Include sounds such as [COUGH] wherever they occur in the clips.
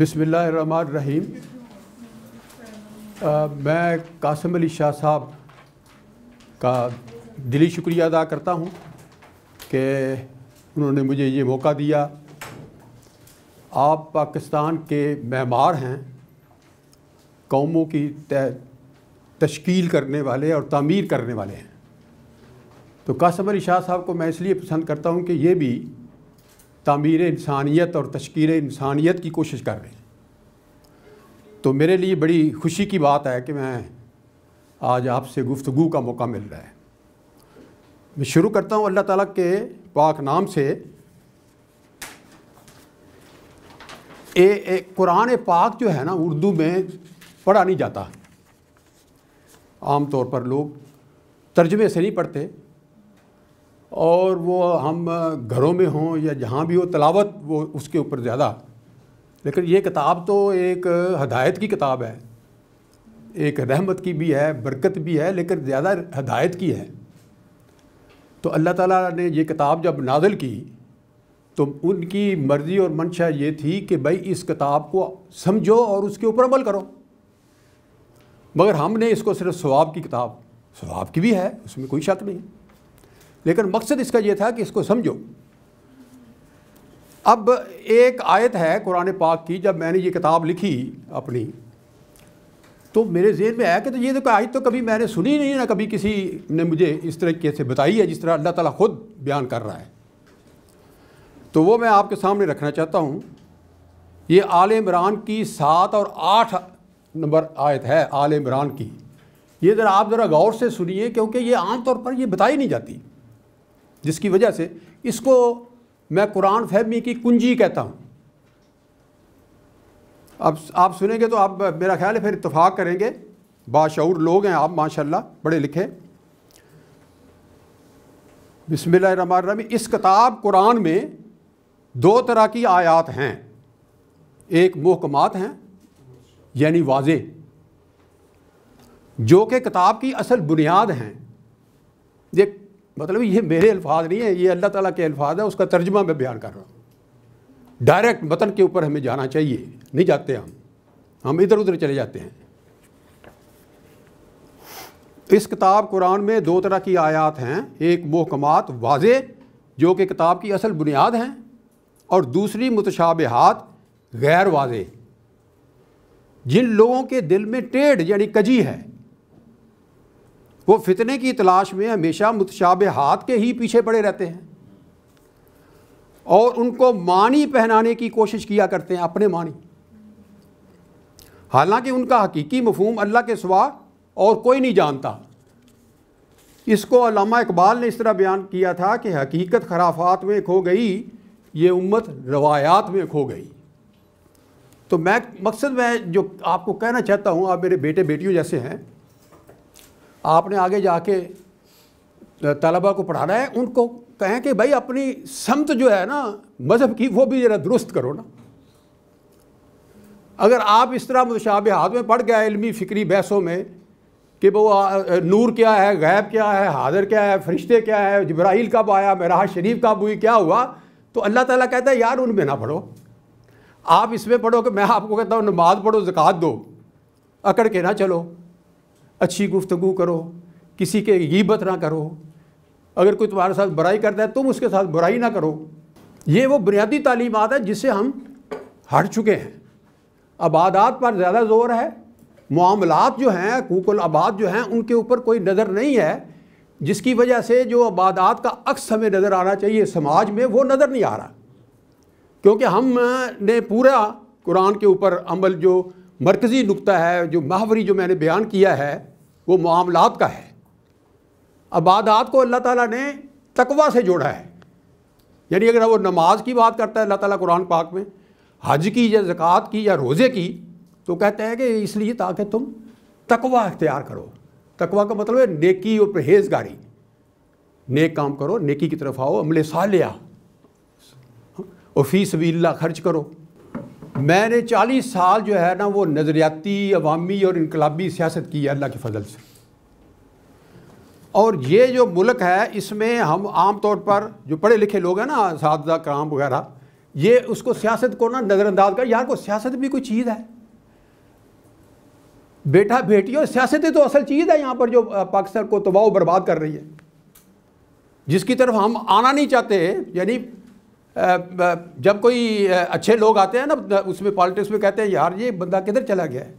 बिसमीम मैं कासम अली शाह साहब का दिली शुक्रिया अदा करता हूँ कि उन्होंने मुझे ये मौका दिया आप पाकिस्तान के मेमार हैं कौमों की तश्कील करने वाले और तामीर करने वाले हैं तो कासम अली शाह साहब को मैं इसलिए पसंद करता हूँ कि ये भी तमीर इंसानियत और तश्कील इंसानियत की कोशिश कर रहे हैं तो मेरे लिए बड़ी खुशी की बात है कि मैं आज आपसे गुफ्तु का मौका मिल रहा है मैं शुरू करता हूँ अल्लाह ताला के पाक नाम से ए, ए कुरान पाक जो है ना उर्दू में पढ़ा नहीं जाता आम तौर पर लोग तर्जमे से नहीं पढ़ते और वो हम घरों में हों या जहाँ भी हो तलावत वो उसके ऊपर ज़्यादा लेकिन ये किताब तो एक हदायत की किताब है एक रहमत की भी है बरकत भी है लेकिन ज़्यादा हदायत की है तो अल्लाह ताला ने ये किताब जब नाजिल की तो उनकी मर्ज़ी और मंशा ये थी कि भाई इस किताब को समझो और उसके ऊपर अमल करो मगर हमने इसको सिर्फ स्वाब की किताब स्वाब की भी है उसमें कोई शक नहीं लेकिन मकसद इसका यह था कि इसको समझो अब एक आयत है कुरान पाक की जब मैंने ये किताब लिखी अपनी तो मेरे जेहन में आया कि तो ये तो आयत तो कभी मैंने सुनी नहीं ना कभी किसी ने मुझे इस तरीके से बताई है जिस तरह अल्लाह ताला ख़ुद बयान कर रहा है तो वो मैं आपके सामने रखना चाहता हूँ ये आल इमरान की सात और आठ नंबर आयत है आल इमरान की ये ज़रा आप ज़रा गौर से सुनिए क्योंकि ये आमतौर पर यह बताई नहीं जाती जिसकी वजह से इसको मैं कुरान फहमी की कुंजी कहता हूँ अब आप सुनेंगे तो आप मेरा ख्याल है फिर इतफाक़ करेंगे बाशूर लोग हैं आप माशाल्लाह पढ़े लिखे बिसमीम इस किताब कुरान में दो तरह की आयात हैं एक महकमात हैं यानी वाजे जो कि किताब की असल बुनियाद हैं ये मतलब ये मेरे अल्फाज नहीं है ये अल्लाह ताला के अल्फाज है उसका तर्जमा मैं बयान कर रहा हूँ डायरेक्ट मतन के ऊपर हमें जाना चाहिए नहीं जाते हम हम इधर उधर चले जाते हैं इस किताब कुरान में दो तरह की आयात हैं एक महकमात वाज जो कि किताब की असल बुनियाद हैं और दूसरी मुतशाबहत गैर वाज जिन लोगों के दिल में टेढ़ यानी कजी है वो फितने की तलाश में हमेशा मुतशाब हाथ के ही पीछे पड़े रहते हैं और उनको मानी पहनाने की कोशिश किया करते हैं अपने मानी हालांकि उनका हकीकी मफहम अल्लाह के सवा और कोई नहीं जानता इसको अलामा इकबाल ने इस तरह बयान किया था कि हकीकत खराफात में खो गई ये उम्मत रवायात में खो गई तो मैं मकसद मैं जो आपको कहना चाहता हूँ आप मेरे बेटे बेटियों जैसे हैं आपने आगे जाके तलबा को पढ़ाना है उनको कहें कि भाई अपनी समत जो है ना मज़हब की वो भी ज़रा दुरुस्त करो ना अगर आप इस तरह हाथ में पढ़ गया इलमी फ़िक्री बहसों में कि वो नूर क्या है गैब क्या है हाजिर क्या है फरिश्ते क्या है जब्राहील कब आया मेरा शरीफ कब हुई क्या हुआ तो अल्लाह ताला कहता है यार उनमें ना पढ़ो आप इसमें पढ़ो कि मैं आपको कहता हूँ नमाज पढ़ो ज़क़़त दो अकड़ के ना चलो अच्छी गुफ्तगु करो किसी के गीबत ना करो अगर कोई तुम्हारे साथ बुराई करता है तुम उसके साथ बुराई ना करो ये वो बुनियादी तालीमत है जिससे हम हट चुके हैं आबादात पर ज़्यादा ज़ोर है मामलात जो हैं कूकुल आबाद जो हैं उनके ऊपर कोई नज़र नहीं है जिसकी वजह से जो आबादात का अक्स हमें नज़र आना चाहिए समाज में वो नज़र नहीं आ रहा क्योंकि हमने पूरा कुरान के ऊपर अमल जो मरकज़ी नुकता है जो माहवरी जो मैंने बयान किया है वो मामलात का है अबादात को अल्लाह ताला ने तकवा से जोड़ा है यानी अगर वो नमाज की बात करता है अल्लाह ताला कुरान पाक में हज की या ज़क़़त की या रोज़े की तो कहते हैं कि इसलिए ताकि तुम तकवा अख्तियार करो तकवा का मतलब है नेकी और परहेजगारी नेक काम करो नेकी की तरफ आओ अमले सालिया हाँ? और फ़ीस भी खर्च करो मैंने चालीस साल जो है ना वो नज़रियाती अवामी और इनकलाबी सियासत की है अल्लाह के फजल से और ये जो मुल्क है इसमें हम आम तौर पर जो पढ़े लिखे लोग हैं ना सादा कराम वगैरह ये उसको सियासत को ना नज़रअंदाज कर यार को सियासत भी कोई चीज़ है बेटा बेटी और सियासत तो असल चीज़ है यहाँ पर जो पाकिस्तान को तबाह बर्बाद कर रही है जिसकी तरफ हम आना नहीं चाहते यानी जब कोई अच्छे लोग आते हैं ना उसमें पॉलिटिक्स में कहते हैं यार ये बंदा किधर चला गया है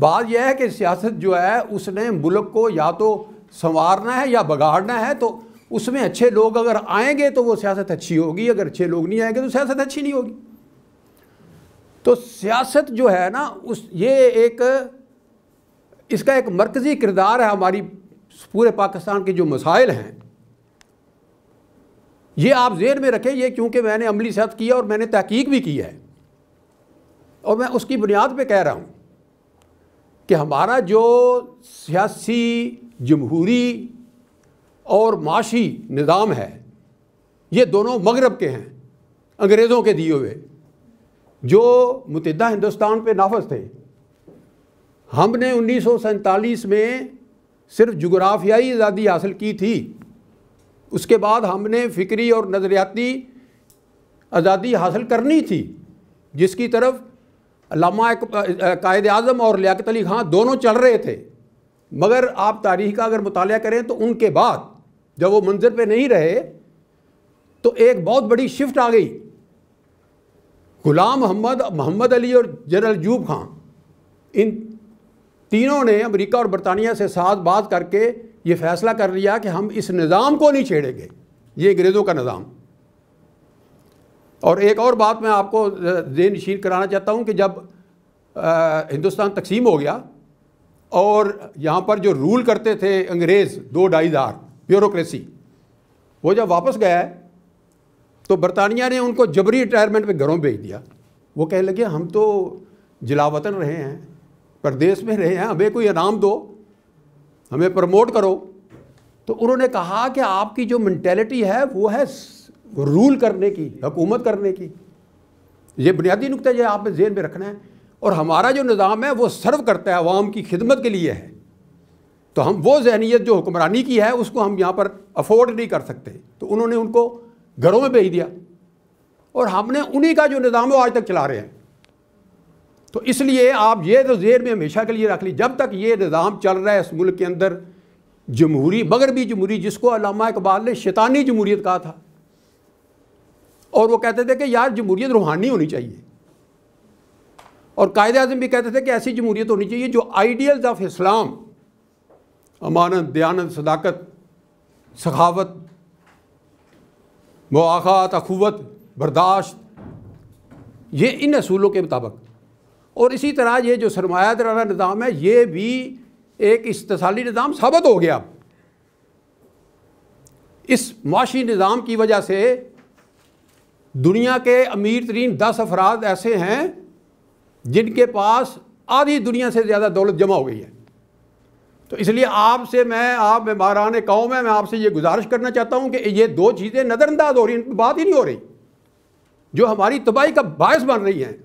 बात यह है कि सियासत जो है उसने मुल्क को या तो संवारना है या बगाड़ना है तो उसमें अच्छे लोग अगर आएंगे तो वो सियासत अच्छी होगी अगर अच्छे लोग नहीं आएंगे तो सियासत अच्छी नहीं होगी तो सियासत जो है ना उस ये एक इसका एक मरकज़ी किरदार है हमारी पूरे पाकिस्तान के जो मसाइल हैं ये आप जेन में रखें ये क्योंकि मैंने अमली सेहत किया और मैंने तहकीक भी की है और मैं उसकी बुनियाद पर कह रहा हूँ कि हमारा जो सियासी जमहूरी और माशी निज़ाम है ये दोनों मगरब के हैं अंग्रेज़ों के दिए हुए जो मुतदा हिंदुस्तान पर नाफज थे हमने उन्नीस सौ सैंतालीस में सिर्फ जुग्राफियाई आज़ादी हासिल की थी उसके बाद हमने फ़िक्री और नज़रियाती आज़ादी हासिल करनी थी जिसकी तरफ लामा कायद अजम और लियात अली खां दोनों चल रहे थे मगर आप तारीख का अगर मुताल करें तो उनके बाद जब वो मंजर पर नहीं रहे तो एक बहुत बड़ी शिफ्ट आ गई गुलाम मोहम्मद मोहम्मद अली और जनरल जूब खां इन तीनों ने अमरीका और बरतानिया से साथ बात करके ये फैसला कर लिया कि हम इस निज़ाम को नहीं छेड़ेंगे ये अंग्रेज़ों का निज़ाम और एक और बात मैं आपको जेन शीर कराना चाहता हूँ कि जब आ, हिंदुस्तान तकसीम हो गया और यहाँ पर जो रूल करते थे अंग्रेज़ दो ढाई ब्यूरोसी वो जब वापस गया तो बरतानिया ने उनको जबरी रिटायरमेंट में घरों भेज दिया वो कहने लगे हम तो जिला वतन रहे हैं प्रदेश में रहे हैं हमें कोई इनाम दो हमें प्रमोट करो तो उन्होंने कहा कि आपकी जो मैंटेलिटी है वो है रूल करने की हुकूमत करने की ये बुनियादी नुकता जो आप जेन में रखना है और हमारा जो निज़ाम है वो सर्व करता है आवाम की खिदमत के लिए है तो हम वो जहनीत जो हुक्मरानी की है उसको हम यहाँ पर अफोर्ड नहीं कर सकते तो उन्होंने उनको घरों में भेज दिया और हमने उन्हीं का जो निज़ाम है वो आज तक चला रहे हैं तो इसलिए आप ये तो जेर में हमेशा के लिए रख ली जब तक ये निज़ाम चल रहा है इस मुल्क के अंदर जमहूरी मगरबी जमहूरी जिसको अलामा इकबाल ने शैतानी जमहूरीत कहा था और वो कहते थे कि यार जमहूरीत रूहानी होनी चाहिए और कायद अजम भी कहते थे कि ऐसी जमहूरीत होनी चाहिए जो आइडियल्स ऑफ इस्लाम अमानत दयानत सदाकत सखावत मवाक़ात अखुवत बर्दाश्त ये इन असूलों के मुताबिक और इसी तरह ये जो सरमायादाराना निज़ाम है ये भी एक इस्ताली निज़ाम साबित हो गया इस माशी निज़ाम की वजह से दुनिया के अमीर तरीन दस अफराद ऐसे हैं जिनके पास आधी दुनिया से ज़्यादा दौलत जमा हो गई है तो इसलिए आपसे मैं आप महारान कौम है मैं आपसे ये गुजारिश करना चाहता हूँ कि ये दो चीज़ें नज़रअंदाज हो रही हैं इन पर बात ही नहीं हो रही जो हमारी तबाही का बायस बन रही हैं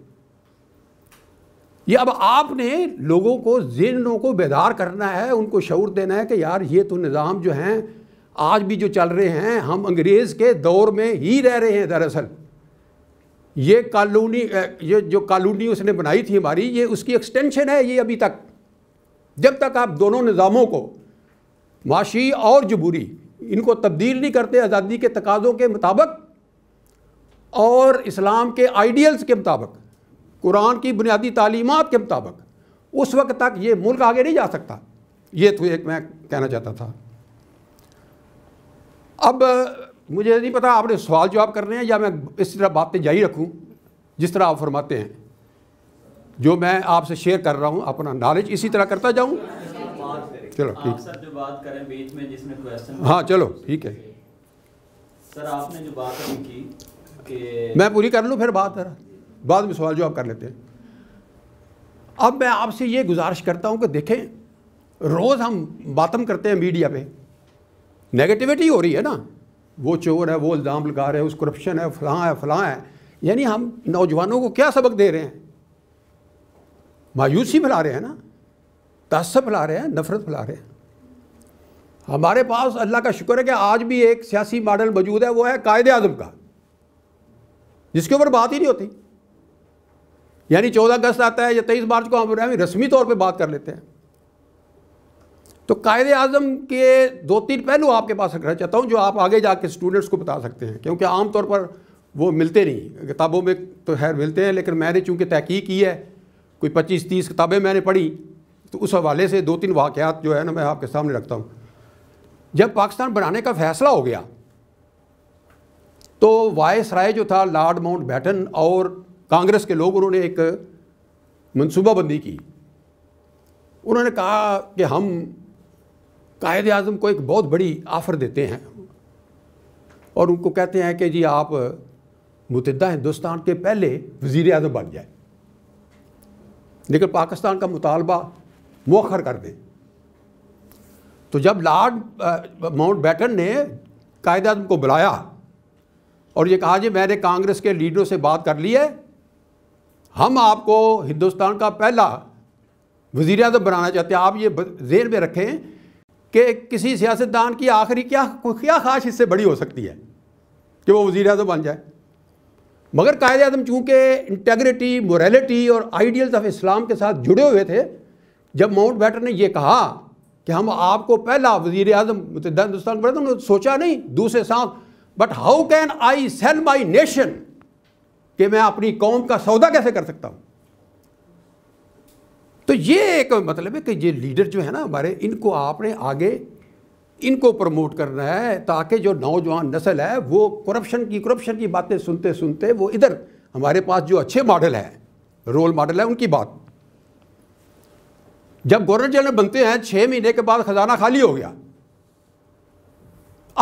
ये अब आपने लोगों को जिनों को बेदार करना है उनको शौर देना है कि यार ये तो निज़ाम जो हैं आज भी जो चल रहे हैं हम अंग्रेज़ के दौर में ही रह रहे हैं दरअसल ये कॉलोनी ये जो कॉलोनी उसने बनाई थी हमारी ये उसकी एक्सटेंशन है ये अभी तक जब तक आप दोनों निज़ामों को माशी और जबूरी इनको तब्दील नहीं करते आज़ादी के तकाज़ों के मुताबिक और इस्लाम के आइडियल्स के मुताबिक कुरान की बुनियादी तालीमत के मुताबिक उस वक्त तक ये मुल्क आगे नहीं जा सकता ये तो एक मैं कहना चाहता था अब मुझे नहीं पता आपने सवाल जवाब कर रहे हैं या मैं इस तरह बातें जारी रखूं जिस तरह आप फरमाते हैं जो मैं आपसे शेयर कर रहा हूं अपना नॉलेज इसी तरह करता जाऊं चलो ठीक हाँ चलो ठीक है सर आपने जो बात की मैं पूरी कर लूँ फिर बात जरा बाद में सवाल जो आप कर लेते हैं अब मैं आपसे ये गुजारिश करता हूँ कि देखें रोज़ हम बातम करते हैं मीडिया पे नेगेटिविटी हो रही है ना वो चोर है वो इल्ज़ाम लगा रहे हैं उस करप्शन है फलां है फलां है यानी हम नौजवानों को क्या सबक दे रहे हैं मायूसी फैला रहे हैं ना तस्सब फैला रहे हैं नफ़रत फैला रहे हैं हमारे पास अल्लाह का शुक्र है कि आज भी एक सियासी मॉडल मौजूद है वो है कायद अजम का जिसके ऊपर बात ही नहीं होती यानी चौदह अगस्त आता है या तेईस मार्च को हम रस्मी तौर पर बात कर लेते हैं तो कायद अजम के दो तीन पहलू आपके पास रखना चाहता हूँ जो आप आगे जाके स्टूडेंट्स को बता सकते हैं क्योंकि आम तौर पर वो मिलते नहीं किताबों में तो खैर मिलते हैं लेकिन मैंने चूँकि तहकीक की है कोई पच्चीस तीस किताबें मैंने पढ़ी तो उस हवाले से दो तीन वाक़ात जो है ना मैं आपके सामने रखता हूँ जब पाकिस्तान बनाने का फैसला हो गया तो वायस राय जो था लॉर्ड माउंट बैटन और कांग्रेस के लोग उन्होंने एक मनसूबाबंदी की उन्होंने कहा कि हम कायद अजम को एक बहुत बड़ी आफ़र देते हैं और उनको कहते हैं कि जी आप मुतदा हिंदुस्तान के पहले वज़ी अजम बन जाए लेकिन पाकिस्तान का मुतालबा मौखर कर दें तो जब लॉर्ड माउंट बैटन ने कायद अजम को बुलाया और ये कहा जी मैंने कांग्रेस के लीडरों से बात कर ली है हम आपको हिंदुस्तान का पहला वजीर अजम बनाना चाहते हैं आप ये जेर में रखें कि किसी सियासतदान की आखिरी क्या क्या खास इससे बड़ी हो सकती है कि वो वजीर अजम बन जाए मगर कायद अजम चूँकि इंटेग्रिटी मोरलिटी और आइडियल्स ऑफ इस्लाम के साथ जुड़े हुए थे जब माउंट बैटर ने यह कहा कि हम आपको पहला वजीर अजम हिंदुस्तान बना तो सोचा नहीं दूसरे सांस but how can I sell my nation कि मैं अपनी कौम का सौदा कैसे कर सकता हूं तो ये एक मतलब है कि ये लीडर जो है ना हमारे इनको आपने आगे इनको प्रमोट करना है ताकि जो नौजवान नस्ल है वो करप्शन की करप्शन की बातें सुनते सुनते वो इधर हमारे पास जो अच्छे मॉडल हैं रोल मॉडल है उनकी बात जब गवर्नर जनरल बनते हैं छः महीने के बाद ख़जाना खाली हो गया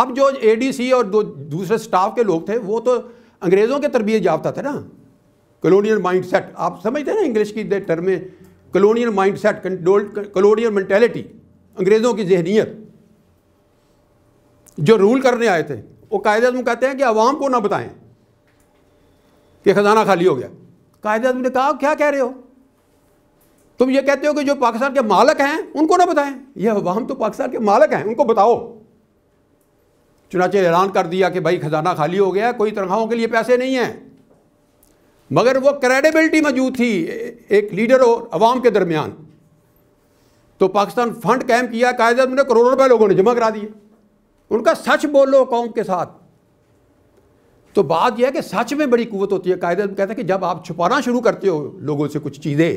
अब जो एडीसी और दूसरे स्टाफ के लोग थे वो तो अंग्रेज़ों के तरबियत याफ्ता थे ना कलोनियल माइंड सेट आप समझते हैं ना इंग्लिश की टर्म में colonial mindset colonial mentality अंग्रेज़ों की जहनीत जो रूल करने आए थे वो कायदे अजम कहते हैं कि आवाम को ना बताएं कि ख़जाना खाली हो गया कायदे अजम ने कहा क्या कह रहे हो तुम ये कहते हो कि जो पाकिस्तान के मालक हैं उनको ना बताएं यह अवाम तो पाकिस्तान के मालक हैं उनको बताओ चुनाचे ऐलान कर दिया कि भाई खजाना खाली हो गया कोई तनख्वाहों के लिए पैसे नहीं हैं मगर वो क्रेडिबिलिटी मौजूद थी एक लीडर और अवाम के दरमियान तो पाकिस्तान फंड कैम किया कायद ने करोड़ों रुपए लोगों ने जमा करा दिए उनका सच बोलो कौम के साथ तो बात यह है कि सच में बड़ी कुवत होती है कायदे कहते हैं कि जब आप छुपाना शुरू करते हो लोगों से कुछ चीज़ें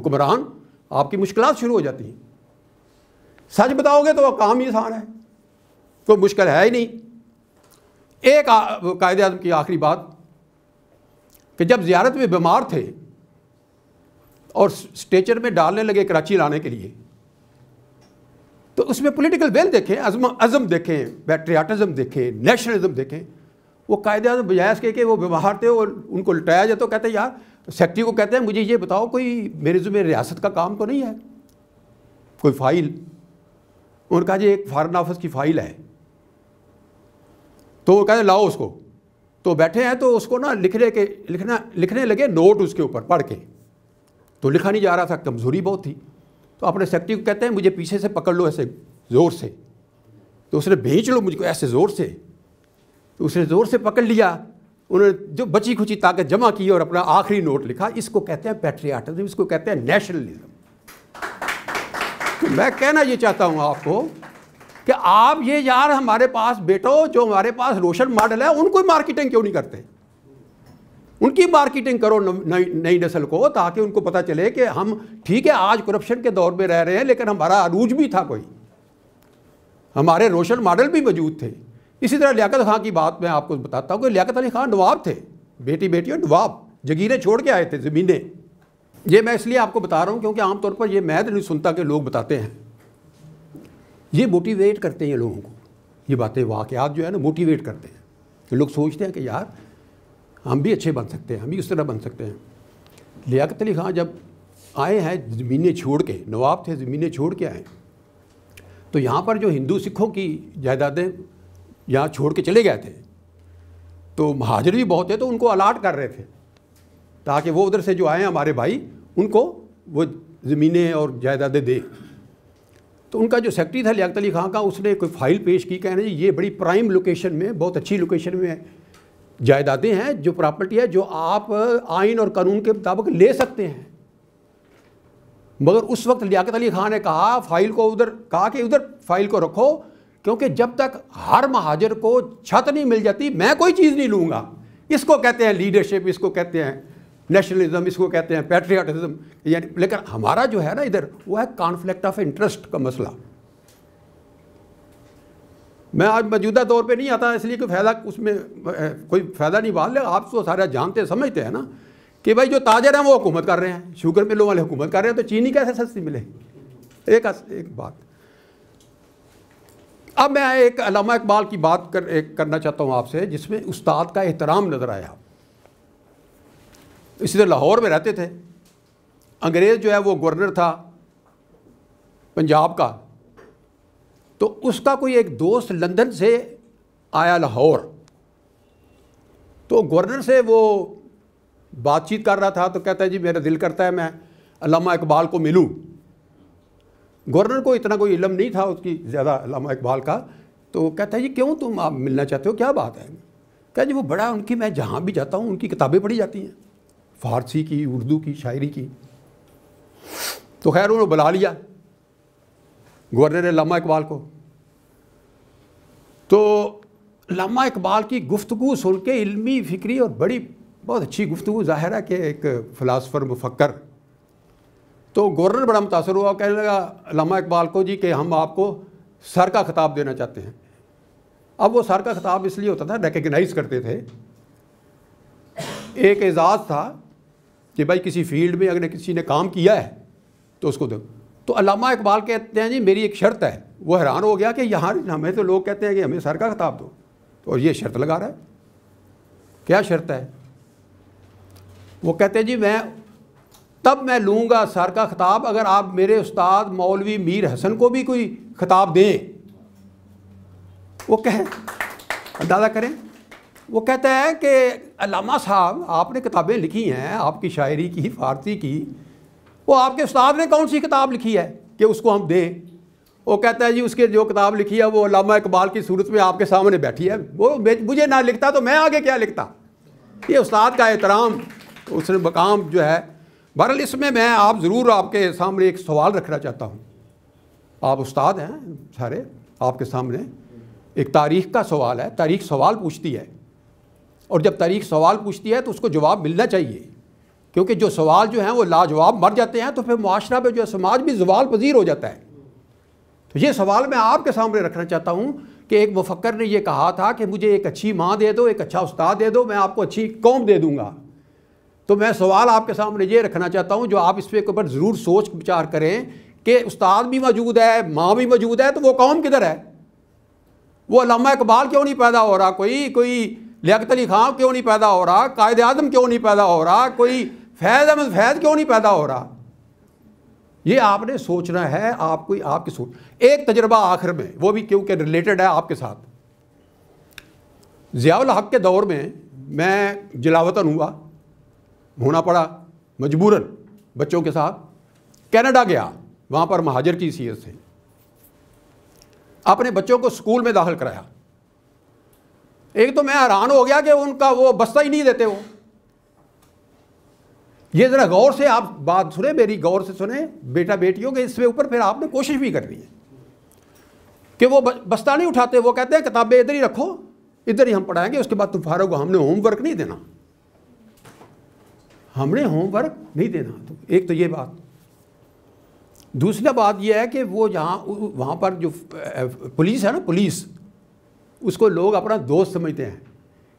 हुक्मरान आपकी मुश्किल शुरू हो जाती हैं सच बताओगे तो काम ही आसान है कोई मुश्किल है ही नहीं एक कायद अजम की आखिरी बात कि जब जियारत में बीमार थे और स्टेचर में डालने लगे कराची लाने के लिए तो उसमें पॉलिटिकल वेल देखें अजम अज़म देखें बैट्रियाटिज़म देखें नेशनलिज्म देखें वो कायदे अजम बजायस के के वो बीमार थे और उनको लटाया जाए तो कहते यार सेक्रेटरी को कहते हैं मुझे ये बताओ कोई मेरे जुम्मे रियासत का काम तो नहीं है कोई फ़ाइल उनका जी एक फॉरन ऑफिस की फ़ाइल है तो वो कहते लाओ उसको तो बैठे हैं तो उसको ना लिखने के लिखना लिखने लगे नोट उसके ऊपर पढ़ के तो लिखा नहीं जा रहा था कमज़ोरी बहुत थी तो अपने सेक्रेटरी को कहते हैं मुझे पीछे से पकड़ लो ऐसे ज़ोर से तो उसने भेज लो मुझको ऐसे ज़ोर से तो उसने ज़ोर से पकड़ लिया उन्होंने जो बची खुची ताकत जमा की और अपना आखिरी नोट लिखा इसको कहते हैं पेट्रियाटिज्म इसको कहते हैं नेशनलिज्म तो मैं कहना ये चाहता हूँ आपको कि आप ये यार हमारे पास बेटो जो हमारे पास रोशन मॉडल है उनको मार्केटिंग क्यों नहीं करते उनकी मार्केटिंग करो नई नई नस्ल को ताकि उनको पता चले कि हम ठीक है आज करप्शन के दौर में रह रहे हैं लेकिन हमारा अरूज भी था कोई हमारे रोशन मॉडल भी मौजूद थे इसी तरह लियाकत खां की बात मैं आपको बताता हूँ कि लियाकत अली खान नवाब थे बेटी बेटियों नवाब जगीरें छोड़ के आए थे ज़मीनें ये मैं इसलिए आपको बता रहा हूँ क्योंकि आमतौर पर यह मैं तो नहीं सुनता कि लोग बताते हैं ये मोटिवेट करते हैं लोगों को ये बातें वाकयात जो है ना मोटिवेट करते हैं तो लोग सोचते हैं कि यार हम भी अच्छे बन सकते हैं हम भी उस तरह बन सकते हैं लियाकत अली खां जब आए हैं ज़मीनें छोड़ के नवाब थे ज़मीनें छोड़ के आए तो यहाँ पर जो हिंदू सिखों की जायदादें यहाँ छोड़ के चले गए थे तो महाजर भी बहुत थे तो उनको अलाट कर रहे थे ताकि वो उधर से जो आए हमारे भाई उनको वो ज़मीनें और जायदादें दें तो उनका जो सेक्रेटरी था लियात अली खां का उसने कोई फाइल पेश की कहने ये बड़ी प्राइम लोकेशन में बहुत अच्छी लोकेशन में है जायदादें हैं जो प्रॉपर्टी है जो आप आइन और कानून के मुताबिक ले सकते हैं मगर उस वक्त लियाकत अली खां ने कहा फाइल को उधर कहा कि उधर फाइल को रखो क्योंकि जब तक हर महाजर को छत नहीं मिल जाती मैं कोई चीज़ नहीं लूँगा इसको कहते हैं लीडरशिप इसको कहते हैं नेशनलिज्म इसको कहते हैं पैट्रियाटिज्म यानी लेकिन हमारा जो है ना इधर वो है कॉन्फ्लिक्ट ऑफ इंटरेस्ट का मसला मैं आज मौजूदा दौर पे नहीं आता इसलिए कोई फ़ायदा उसमें कोई फ़ायदा नहीं बाल आप तो सारा जानते समझते हैं ना कि भाई जो ताजर हैं वो हुकूमत कर रहे हैं शुगर मिलों वाले हुकूमत कर रहे हैं तो चीनी कैसे सस्ती मिले एक एक बात अब मैं एक अलामा इकबाल की बात कर एक करना चाहता हूँ आपसे जिसमें उस्ताद का एहतराम नज़र आया इसी तरह लाहौर में रहते थे अंग्रेज़ जो है वो गवर्नर था पंजाब का तो उसका कोई एक दोस्त लंदन से आया लाहौर तो गवर्नर से वो बातचीत कर रहा था तो कहता है जी मेरा दिल करता है मैं अलामा इकबाल को मिलूं गवर्नर को इतना कोई इलम नहीं था उसकी ज़्यादा अलामा इकबाल का तो कहता है जी क्यों तुम आप मिलना चाहते हो क्या बात है कह जी वो बड़ा उनकी मैं जहाँ भी जाता हूँ उनकी किताबें पढ़ी जाती हैं फ़ारसी की उर्दू की शायरी की तो खैर उन्होंने बुला लिया गवर्नर लामा इकबाल को तो लामा इकबाल की गुफ्तु सुन के इलमी फ़िक्री और बड़ी बहुत अच्छी गुफ्तु ज़ाहिर है कि एक फ़िलासफ़र मुफक्र तो गवर्नर बड़ा मुतासर हुआ कहने लगा लामा इकबाल को जी कि हम आपको सर का खिताब देना चाहते हैं अब वो सर का खिताब इसलिए होता था रिकगनाइज़ करते थे एक एजाज़ था कि भाई किसी फील्ड में अगर किसी ने काम किया है तो उसको दो तो अलामा इकबाल कहते हैं जी मेरी एक शर्त है वो हैरान हो गया कि यहाँ हमें तो लोग कहते हैं कि हमें सर का खिताब दो और ये शर्त लगा रहा है क्या शर्त है वो कहते हैं जी मैं तब मैं लूँगा सर का खिताब अगर आप मेरे उस्ताद मौलवी मीर हसन को भी कोई खिताब दें वो कहें अंदाज़ा करें वो कहते हैं कि अलामा साहब आपने किताबें लिखी हैं आपकी शायरी की फारसी की वो आपके उस्ताद ने कौन सी किताब लिखी है कि उसको हम दें वो कहता है जी उसके जो किताब लिखी है वो अलामा इकबाल की सूरत में आपके सामने बैठी है वो मुझे ना लिखता तो मैं आगे क्या लिखता ये उस्ताद का एहतराम उसने मकाम जो है बहरल इसमें मैं आप ज़रूर आपके सामने एक सवाल रखना चाहता हूँ आप उस्ताद हैं सारे आपके सामने एक तारीख का सवाल है तारीख सवाल पूछती है और जब तारीख सवाल पूछती है तो उसको जवाब मिलना चाहिए क्योंकि जो सवाल जो हैं वो लाजवाब मर जाते हैं तो फिर माशरा में जो है समाज भी जवाल पजीर हो जाता है तो ये सवाल मैं आपके सामने रखना चाहता हूँ कि एक मुफक्र ने यह कहा था कि मुझे एक अच्छी माँ दे दो एक अच्छा उस्ताद दे दो मैं आपको अच्छी कौम दे दूँगा तो मैं सवाल आपके सामने ये रखना चाहता हूँ जो आप इस पर ऊपर ज़रूर सोच विचार करें कि उस्ताद भी मौजूद है माँ भी मौजूद है तो वो कौम किधर है वो अलामा इकबाल क्यों नहीं पैदा हो रहा कोई कोई लियात अली खां क्यों नहीं पैदा हो रहा कायद आजम क्यों नहीं पैदा हो रहा कोई फैज़ अहमद फैज़ क्यों नहीं पैदा हो रहा ये आपने सोचना है आपको आपकी सोच एक तजर्बा आखिर में वो भी क्योंकि रिलेटेड है आपके साथ ज़ियाल हक के दौर में मैं जिलावतन हुआ होना पड़ा मजबूरन बच्चों के साथ कनाडा गया वहाँ पर महाजर की सीएस थे अपने बच्चों को स्कूल में दाखिल कराया एक तो मैं हैरान हो गया कि उनका वो बस्ता ही नहीं देते वो ये ज़रा गौर से आप बात सुने मेरी गौर से सुने बेटा बेटियों के इसके ऊपर फिर आपने कोशिश भी करनी है कि वो बस्ता नहीं उठाते वो कहते हैं किताबें इधर ही रखो इधर ही हम पढ़ाएंगे उसके बाद तुम फारोग हमने होमवर्क नहीं देना हमने होमवर्क नहीं देना तो एक तो ये बात दूसरा बात यह है कि वो जहाँ वहाँ पर जो पुलिस है ना पुलिस उसको लोग अपना दोस्त समझते हैं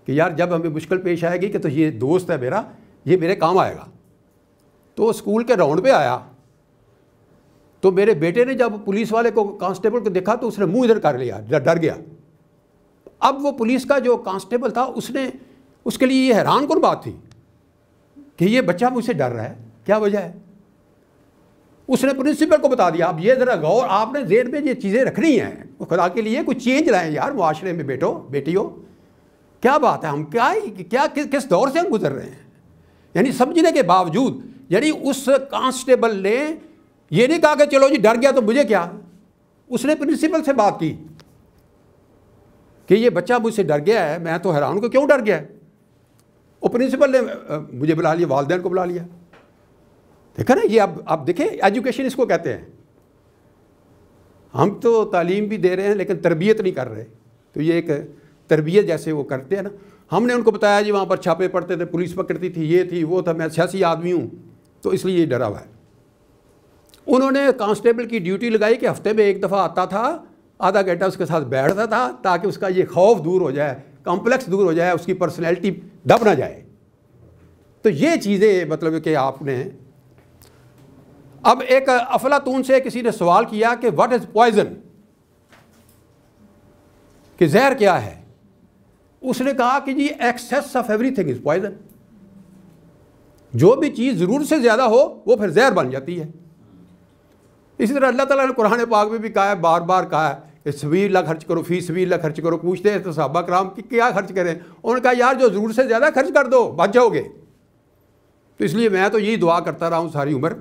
कि यार जब हमें मुश्किल पेश आएगी कि तो ये दोस्त है मेरा ये मेरे काम आएगा तो स्कूल के राउंड पे आया तो मेरे बेटे ने जब पुलिस वाले को कांस्टेबल को देखा तो उसने मुंह इधर कर लिया डर गया अब वो पुलिस का जो कांस्टेबल था उसने उसके लिए ये हैरान कौन बात थी कि ये बच्चा मुझसे डर रहा है क्या वजह है उसने प्रिंसिपल को बता दिया अब ये ज़रा गौर आपने जेर में ये चीज़ें रखनी हैं खुदा के लिए कुछ चेंज लाएं यार मुआरे में बेटो बेटियों क्या बात है हम क्या क्या किस किस दौर से हम गुजर रहे हैं यानी समझने के बावजूद यानी उस कांस्टेबल ने ये नहीं कहा कि चलो जी डर गया तो मुझे क्या उसने प्रिंसिपल से बात की कि ये बच्चा मुझसे डर गया है मैं तो हैरान को क्यों डर गया है वो प्रिंसिपल ने मुझे बुला लिया वालदेन को बुला लिया देखा ना ये अब आप देखें एजुकेशन इसको कहते हैं हम तो तालीम भी दे रहे हैं लेकिन तरबियत नहीं कर रहे तो ये एक तरबियत जैसे वो करते हैं ना हमने उनको बताया जी वहाँ पर छापे पड़ते थे पुलिस पकड़ती थी ये थी वो था मैं सियासी आदमी हूँ तो इसलिए ये डरा हुआ है उन्होंने कांस्टेबल की ड्यूटी लगाई कि हफ्ते में एक दफ़ा आता था आधा घंटा उसके साथ बैठता था ताकि उसका ये खौफ दूर हो जाए कॉम्प्लेक्स दूर हो जाए उसकी पर्सनैलिटी दब ना जाए तो ये चीज़ें मतलब कि आपने अब एक अफलातून से किसी ने सवाल किया कि व्हाट इज़ पॉइज़न कि जहर क्या है उसने कहा कि जी excess of everything is poison जो भी चीज़ जरूर से ज़्यादा हो वो फिर जहर बन जाती है इसी तरह अल्लाह ताला ने कुरान पाक में भी कहा है बार बार कहा है कि ला खर्च करो सवीर ला खर्च करो पूछते हैं तो साहबा कराम कि क्या खर्च करें उन्होंने कहा यार जो ज़रूर से ज़्यादा खर्च कर दो बच जाओगे तो इसलिए मैं तो यही दुआ करता रहा हूँ सारी उम्र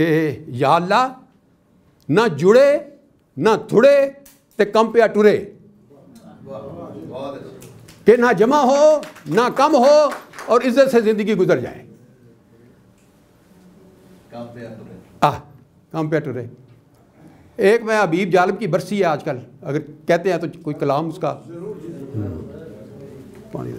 कि या ना जुड़े ना थुड़े ते कम पे टुरे कि ना जमा हो ना कम हो और इज्जत से जिंदगी गुजर जाए आ कम पे टुरे एक मैं अबीब जालम की बरसी है आजकल अगर कहते हैं तो कोई कलाम उसका पानी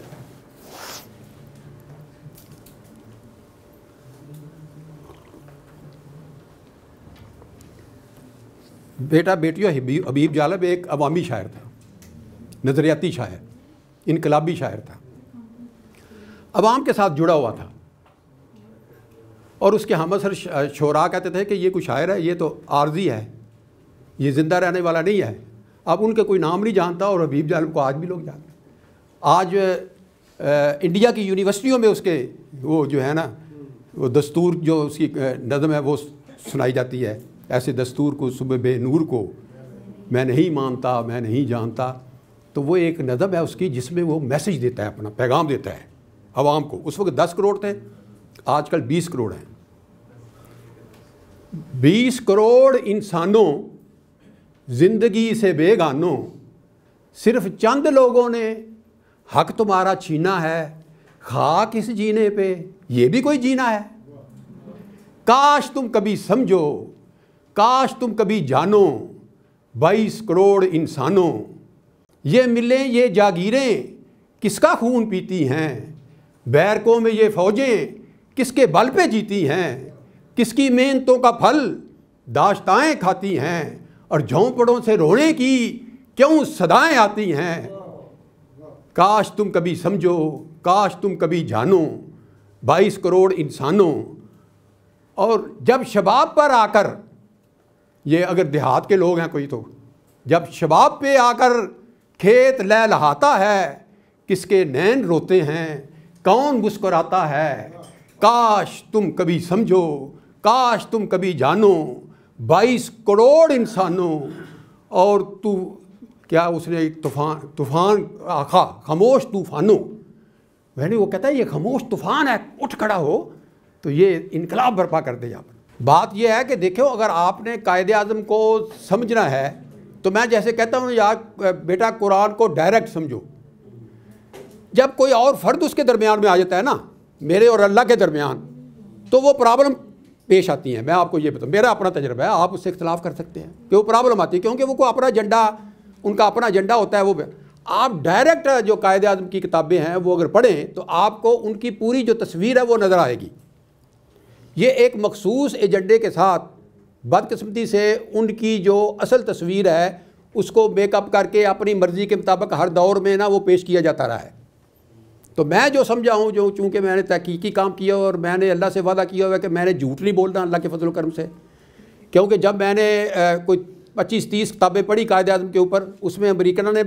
बेटा बेटियों हबीब जालब एक अवामी शायर था नज़रियाती शायर इनकलाबी शायर था अवाम के साथ जुड़ा हुआ था और उसके हम असर शोरा कहते थे कि ये कोई शायर है ये तो आर्जी है ये ज़िंदा रहने वाला नहीं है अब उनके कोई नाम नहीं जानता और हबीब जालब को आज भी लोग जानते आज आ, इंडिया की यूनिवर्सिटियों में उसके वो जो है ना वो दस्तूर जो उसकी नज़म है वो सुनाई जाती है ऐसे दस्तूर को सुबह बेनूर को मैं नहीं मानता मैं नहीं जानता तो वो एक नदब है उसकी जिसमें वो मैसेज देता है अपना पैगाम देता है आवाम को उस वक्त दस करोड़ थे आजकल बीस करोड़ हैं बीस करोड़ इंसानों ज़िंदगी से बेगानों सिर्फ चंद लोगों ने हक तुम्हारा छीना है खा किस जीने पे ये भी कोई जीना है काश तुम कभी समझो काश तुम कभी जानो बाईस करोड़ इंसानों ये मिलें ये जागीरें किसका खून पीती हैं बैरकों में ये फौजें किसके बल पे जीती हैं किसकी मेहनतों का फल दाश्ताएँ खाती हैं और झोंपड़ों से रोने की क्यों सदाएं आती हैं काश तुम कभी समझो काश तुम कभी जानो बाईस करोड़ इंसानों और जब शबाब पर आकर ये अगर देहात के लोग हैं कोई तो जब शबाब पे आकर खेत लहलहाता है किसके नैन रोते हैं कौन मुस्कराता है काश तुम कभी समझो काश तुम कभी जानो बाईस करोड़ इंसानों और तू क्या उसने एक तूफान तूफान आखा खामोश तूफानों मैंने वो कहता है ये खामोश तूफान है उठ खड़ा हो तो ये इनकलाब बर्पा कर दे यहाँ पर बात यह है कि देखो अगर आपने कायद अजम को समझना है तो मैं जैसे कहता हूँ यार बेटा कुरान को डायरेक्ट समझो जब कोई और फ़र्द उसके दरमियान में आ जाता है ना मेरे और अल्लाह के दरमियान तो वो प्रॉब्लम पेश आती है मैं आपको ये बताऊँ मेरा अपना तजर्बा है आप उससे इख्तलाफ कर सकते हैं कि वो प्रॉब्लम आती है क्योंकि वो कोई अपना एजेंडा उनका अपना एजेंडा होता है वो आप डायरेक्ट जो कायद अजम की किताबें हैं वो अगर पढ़ें तो आपको उनकी पूरी जो तस्वीर है वो नज़र आएगी ये एक मखसूस एजेंडे के साथ बदकस्मती से उनकी जो असल तस्वीर है उसको मेकअप करके अपनी मर्ज़ी के मुताबिक हर दौर में ना वो पेश किया जाता रहा है तो मैं जो समझा हूँ जो चूँकि मैंने तहकीकी काम किया और मैंने अल्लाह से वादा किया हुआ है कि मैंने झूठ नहीं बोलना अल्लाह के फजल करम से क्योंकि जब मैंने कोई पच्चीस तीस किताबें पढ़ी कायद अजम के ऊपर उसमें अमरीकन ने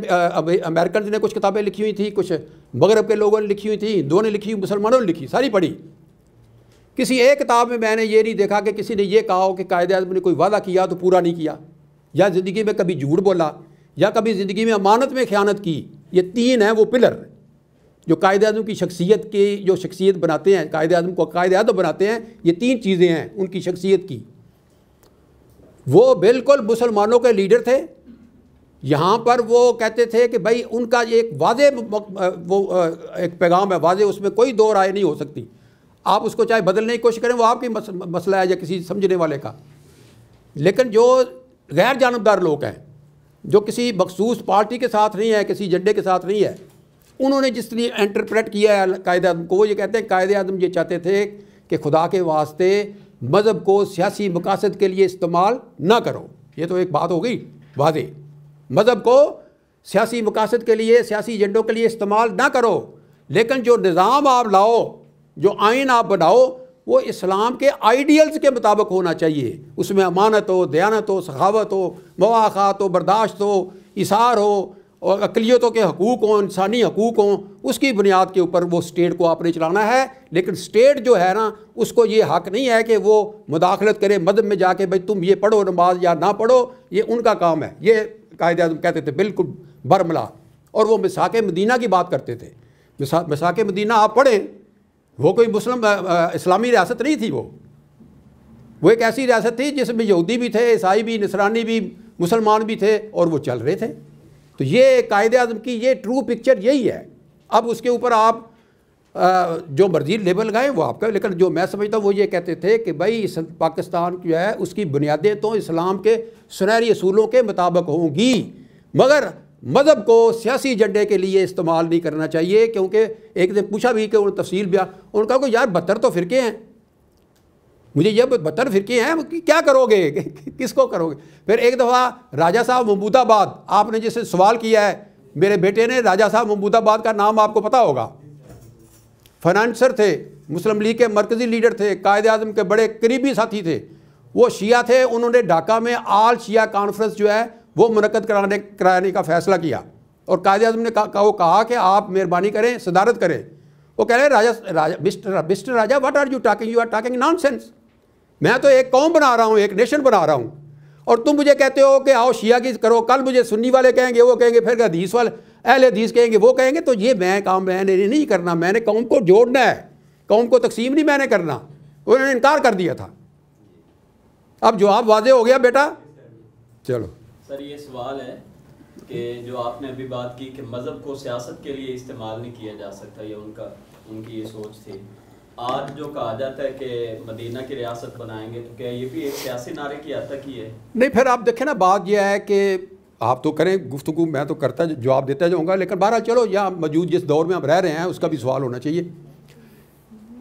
अमेरिकन ने कुछ किताबें लिखी हुई थी कुछ मगरब के लोगों ने लिखी हुई थी हिंदुओं ने लिखी मुसलमानों ने लिखी सारी पढ़ी किसी एक किताब में मैंने ये नहीं देखा कि किसी ने यह कहा हो कि कायद अजम ने कोई वादा किया तो पूरा नहीं किया या ज़िंदगी में कभी झूठ बोला या कभी ज़िंदगी में अमानत में ख्यात की ये तीन हैं वो पिलर जो कायद अजम की शख्सियत के जो शख्सियत बनाते हैं कायद अजम को कायद अदम बनाते हैं ये तीन चीज़ें हैं उनकी शख्सियत की वो बिल्कुल मुसलमानों के लीडर थे यहाँ पर वो कहते थे कि भाई उनका एक वाज वो एक पैगाम है वाज उसमें कोई दो राय नहीं हो सकती आप उसको चाहे बदलने की कोशिश करें वो आपकी मसला है या किसी समझने वाले का लेकिन जो गैर जानबदार लोग हैं जो किसी मखसूस पार्टी के साथ नहीं है किसी एजेंडे के साथ नहीं है उन्होंने जिस तरह इंटरप्रेट किया है कायद आजम को वो ये कहते हैं कायद आजम ये चाहते थे कि खुदा के वास्ते मज़हब को सियासी मकासद के लिए इस्तेमाल ना करो ये तो एक बात हो गई वाजे मज़हब को सियासी मकासद के लिए सियासी एजेंडों के लिए इस्तेमाल ना करो लेकिन जो निज़ाम आप लाओ जो आइन आप बनाओ वो इस्लाम के आइडियल्स के मुताबिक होना चाहिए उसमें अमानत हो दयानत हो सखावत हो मवाक़ात हो बर्दाश्त हो इसार हो और अकलीतों के हकूक़ हों इंसानी हकूक़ हों उसकी बुनियाद के ऊपर वो स्टेट को आपने चलाना है लेकिन स्टेट जो है ना उसको ये हक नहीं है कि वो मुदाखलत करे मदम में जाके भाई तुम ये पढ़ो नमाज या ना पढ़ो ये उनका काम है ये कायद अजम कहते थे बिल्कुल बरमला और वो मिसाक मदीना की बात करते थे मिसाक मदीना आप पढ़ें वो कोई मुस्लिम इस्लामी रियासत नहीं थी वो वो एक ऐसी रियासत थी जिसमें यहूदी भी थे ईसाई भी नसरानी भी मुसलमान भी थे और वो चल रहे थे तो ये कायदे आजम की ये ट्रू पिक्चर यही है अब उसके ऊपर आप जो मर्जी लेबल लगाए वो आपका लेकिन जो मैं समझता हूँ वो ये कहते थे कि भाई पाकिस्तान जो है उसकी बुनियादें तो इस्लाम के सुनहरी असूलों के मुताबिक होंगी मगर मज़हब को सियासी एजेंडे के लिए इस्तेमाल नहीं करना चाहिए क्योंकि एक दिन पूछा भी कि उन्होंने तफसील उन्होंने कहा कि यार बत्तर तो फ़िरके हैं मुझे ये बत्तर फ़िरके हैं क्या करोगे किसको करोगे फिर एक दफ़ा राजा साहब महमूदाबाद आपने जैसे सवाल किया है मेरे बेटे ने राजा साहब महमूदाबाद का नाम आपको पता होगा फाइनेंसर थे मुस्लिम लीग के मरकज़ी लीडर थे कायद अजम के बड़े करीबी साथी थे वो शिया थे उन्होंने ढाका में आल शिया कॉन्फ्रेंस जो है वो मुनद कराने कराने का फैसला किया और कायद अजम ने कहा वो कहा कि आप मेहरबानी करें सदारत करें वो कह रहे Raja Raja mister mister Raja what are you talking you are talking non मैं तो एक कौम बना रहा हूँ एक नेशन बना रहा हूँ और तुम मुझे कहते हो कि आओ शिया की करो कल मुझे सुन्नी वाले कहेंगे वो कहेंगे फिर हदीस वाले अहल हदीस कहेंगे वो कहेंगे तो ये मैं काम मैंने नहीं करना मैंने कौम को जोड़ना है कौम को तकसीम नहीं मैंने करना उन्होंने इनकार कर दिया था अब जवाब वाजे हो गया बेटा चलो सर ये सवाल है कि जो आपने अभी बात की कि मज़हब को सियासत के लिए इस्तेमाल नहीं किया जा सकता ये उनका उनकी ये सोच थी आज जो कहा जाता है कि मदीना की रियासत बनाएंगे तो क्या ये भी एक सियासी नारे की की है नहीं फिर आप देखें ना बात यह है कि आप तो करें गुफ्तु मैं तो करता जवाब देता जाऊँगा लेकिन बहरहाल चलो यहाँ मौजूद जिस दौर में आप रह रहे हैं उसका भी सवाल होना चाहिए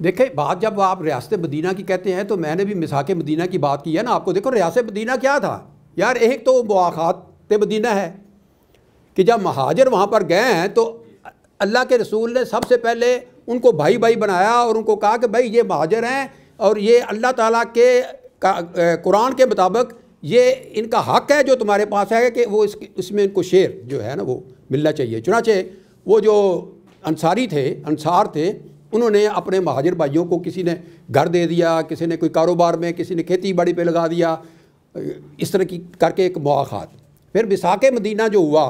देखें बात जब आप रियासत मदीना की कहते हैं तो मैंने भी मिसाक मदीना की बात की है ना आपको देखो रियासत मदीना क्या था यार एक तो मुआखात मदीना है कि जब महाजर वहाँ पर गए हैं तो अल्लाह के रसूल ने सबसे पहले उनको भाई भाई बनाया और उनको कहा कि भाई ये महाजर हैं और ये अल्लाह ताला के कुरान के मुताबिक ये इनका हक है जो तुम्हारे पास है कि वो इस इसमें इनको शेर जो है ना वो मिलना चाहिए चुनाचे वो जो अंसारी थे अंसार थे उन्होंने अपने महाजर भाइयों को किसी ने घर दे दिया किसी ने कोई कारोबार में किसी ने खेती बाड़ी पर लगा दिया इस तरह की करके एक मौाक़ात फिर विसाख मदीना जो हुआ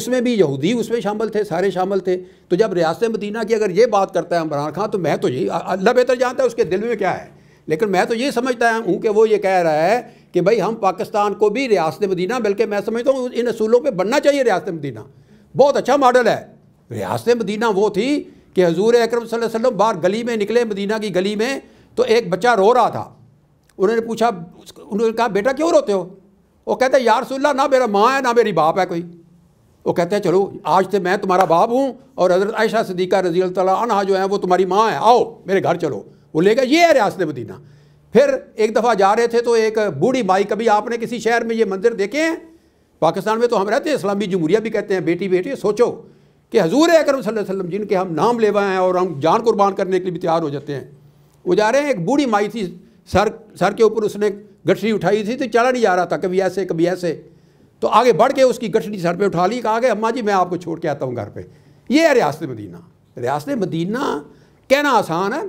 उसमें भी यहूदी उसमें शामिल थे सारे शामिल थे तो जब रियासत मदीना की अगर ये बात करता है इमरान खान तो मैं तो यही अल्लाह बेहतर जानता है उसके दिल में क्या है लेकिन मैं तो ये समझता हूँ कि वो ये कह रहा है कि भाई हम पाकिस्तान को भी रियासत मदीना बल्कि मैं समझता हूँ इन असूलों पर बनना चाहिए रियासत मदीना बहुत अच्छा मॉडल है रियासत मदीना वो थी कि हजूर अक्रम बाहर गली में निकले मदीना की गली में तो एक बच्चा रो रहा था उन्होंने पूछा उन्होंने कहा बेटा क्यों रोते हो वो कहते हैं यार सुल्ला ना मेरा माँ है ना मेरी बाप है कोई वो कहते हैं चलो आज से तो मैं तुम्हारा बाप हूँ और हजरत आयशा सदीक़ा रजी तना जो है वो तुम्हारी माँ है आओ मेरे घर चलो वो ले गए ये है रियासत मदीना फिर एक दफ़ा जा रहे थे तो एक बूढ़ी माई कभी आपने किसी शहर में ये मंदिर देखे हैं पाकिस्तान में तो हम रहते हैं इस्लामी जमहूरिया भी कहते हैं बेटी बेटी सोचो कि हजूर अक्रम वसम जिनके हम नाम लेवाएँ हैं और हम जान कुर्बान करने के लिए भी तैयार हो जाते हैं वो जा रहे हैं एक बूढ़ी माई थी सर सर के ऊपर उसने गठरी उठाई थी तो चला नहीं जा रहा था कभी ऐसे कभी ऐसे तो आगे बढ़ के उसकी गठरी सर पे उठा ली कहा गया अम्मा जी मैं आपको छोड़ के आता हूँ घर पे ये है रियासत मदीना रियासत मदीना कहना आसान है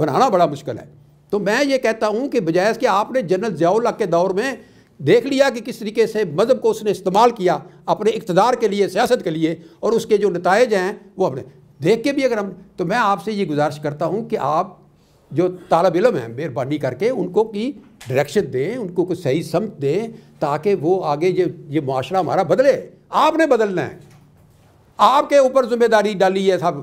बनाना बड़ा मुश्किल है तो मैं ये कहता हूँ कि बजाय इसके आपने जनरल जयाउल के दौर में देख लिया कि किस तरीके से मज़हब को उसने इस्तेमाल किया अपने इकतदार के लिए सियासत के लिए और उसके जो नतज हैं वो अपने देख के भी अगर हम तो मैं आपसे ये गुजारिश करता हूँ कि आप जो तालब इलम है मेहरबानी करके उनको की डायरेक्शन दें उनको कुछ सही समत दें ताकि वो आगे ये ये माशरा हमारा बदले आपने बदलना है आपके ऊपर जिम्मेदारी डाली है सब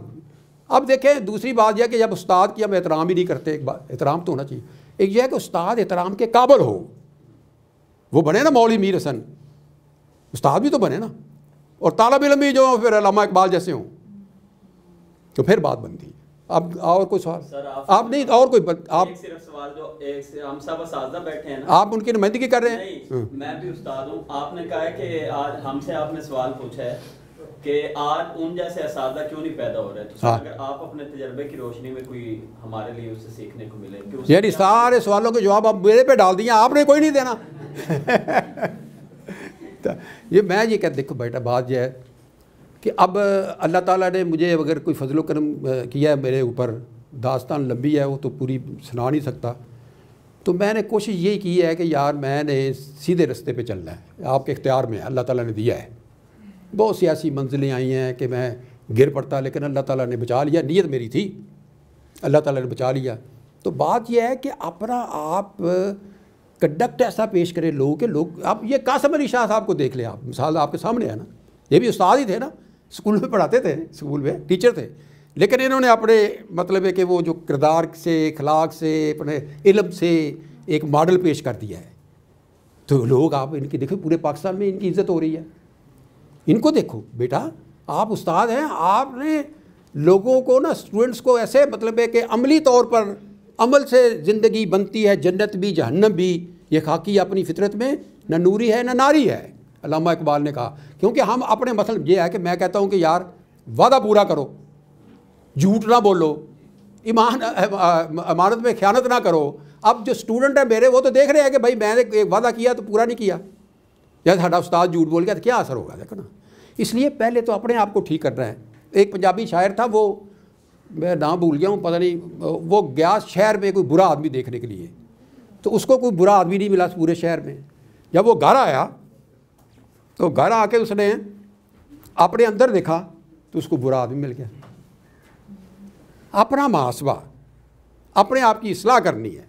अब देखें दूसरी बात यह कि जब उस्ताद की हम एहतराम ही नहीं करते एक बात एहतराम तो होना चाहिए एक यह है कि उस्ताद एहतराम के काबल हो वो बने ना मौली मीर हसन उस्ताद भी तो बने ना और तालब इलम भी जो फिर अलामा इकबाल जैसे हों तो फिर बात बनती है अब और कोई सवाल आप, नहीं और कोई बत, आप सिर्फ सवाल जो एक से हम सब बैठे हैं ना आप उनकी नुमाइंदगी कर रहे हैं मैं भी उस्ताद हूँ आपने कहा है कि आज हमसे आपने सवाल पूछा है कि आज उन जैसे असादा क्यों नहीं पैदा हो रहे तो हाँ। अगर आप अपने तजर्बे की रोशनी में कोई हमारे लिए उससे सीखने को मिले यानी सारे सवालों के जवाब आप मेरे पे डाल दिए आपने कोई नहीं देना [LAUGHS] तो ये मैं ये कह देखो बेटा बात यह है कि अब अल्लाह ताला ने मुझे अगर कोई फजलो करम किया है मेरे ऊपर दास्तान लंबी है वो तो पूरी सुना नहीं सकता तो मैंने कोशिश यही की है कि यार मैंने सीधे रस्ते पे चलना है आपके इख्तियार में अल्लाह ताला ने दिया है बहुत सी ऐसी मंजिलें आई हैं कि मैं गिर पड़ता लेकिन अल्लाह ताला ने बचा लिया नीयत मेरी थी अल्लाह ताला ने बचा लिया तो बात यह है कि अपना आप कंडक्ट ऐसा पेश करें लोगों के लोग आप ये कासम अली शाह साहब को देख लें आप मिसाल आपके सामने है ना ये भी उस्ताद ही थे ना स्कूल में पढ़ाते थे स्कूल में टीचर थे लेकिन इन्होंने अपने मतलब है कि वो जो किरदार से अखलाक से अपने इलम से एक मॉडल पेश कर दिया है तो लोग आप इनकी देखो पूरे पाकिस्तान में इनकी इज्जत हो रही है इनको देखो बेटा आप उस्ताद हैं आपने लोगों को ना स्टूडेंट्स को ऐसे मतलब है कि अमली तौर पर अमल से ज़िंदगी बनती है जन्नत भी जहन्नम भी ये खाकी अपनी फितरत में ना नूरी है ना नारी है अलामा इकबाल ने कहा क्योंकि हम अपने मतलब ये है कि मैं कहता हूँ कि यार वादा पूरा करो झूठ ना बोलो ईमान इमानत में ख्यानत ना करो अब जो स्टूडेंट है मेरे वो तो देख रहे हैं कि भाई मैंने एक वादा किया तो पूरा नहीं किया या साढ़ा उस्ताद झूठ बोल गया तो क्या असर होगा देखो ना इसलिए पहले तो अपने आप को ठीक करना है एक पंजाबी शायर था वो मैं नाम भूल गया हूँ पता नहीं वो गया शहर में कोई बुरा आदमी देखने के लिए तो उसको कोई बुरा आदमी नहीं मिला पूरे शहर में जब वो घर आया तो घर आके उसने अपने अंदर देखा तो उसको बुरा आदमी मिल गया अपना मुहासबा अपने आप की असलाह करनी है